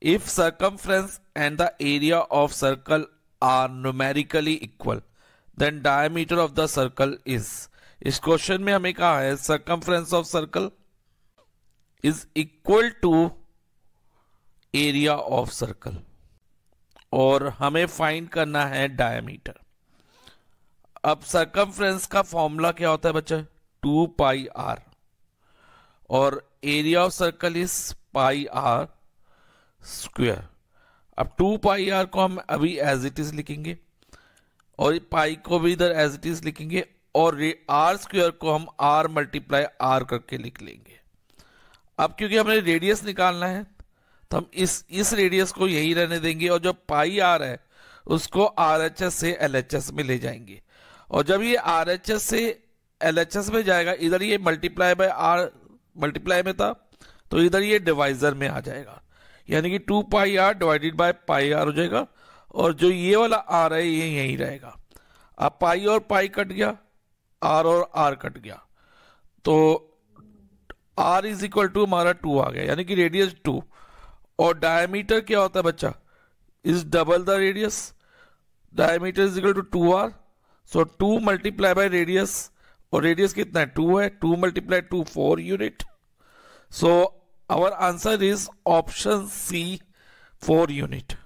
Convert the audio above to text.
if circumference and the area of circle are numerically equal then diameter of the circle is इस question में हमें कहा है circumference of circle is equal to area of circle और हमें find करना है डायमीटर अब सर्कमफ्रेंस का फॉर्मूला क्या होता है बच्चे टू पाई आर और area of circle is pi r square अब टू पाई आर को हम अभी एज इट इज लिखेंगे और पाई को भी इधर एज इट इज लिखेंगे और आर स्क्वायर को हम आर मल्टीप्लाई आर करके लिख लेंगे अब क्योंकि हमें रेडियस निकालना है तो हम इस इस रेडियस को यही रहने देंगे और जो पाई आर है उसको आर एच एस से एल एच एस में ले जाएंगे और जब ये आर एच एस से एल एच एस में जाएगा इधर ये मल्टीप्लाई बाय आर मल्टीप्लाई में था तो इधर ये डिवाइजर में आ जाएगा यानी कि two pi r divided by pi r हो जाएगा और जो ये वाला आर है ये यही रहेगा अब पाई और पाई कट गया आर और आर कट गया तो आर इज इक्वल टू हमारा टू आ गया यानी कि रेडियस टू और डायमीटर क्या होता है बच्चा is double the radius diameter is equal to two r so two multiply by radius और रेडियस कितना है टू है two multiply two four unit so Our answer is option C, 4 unit.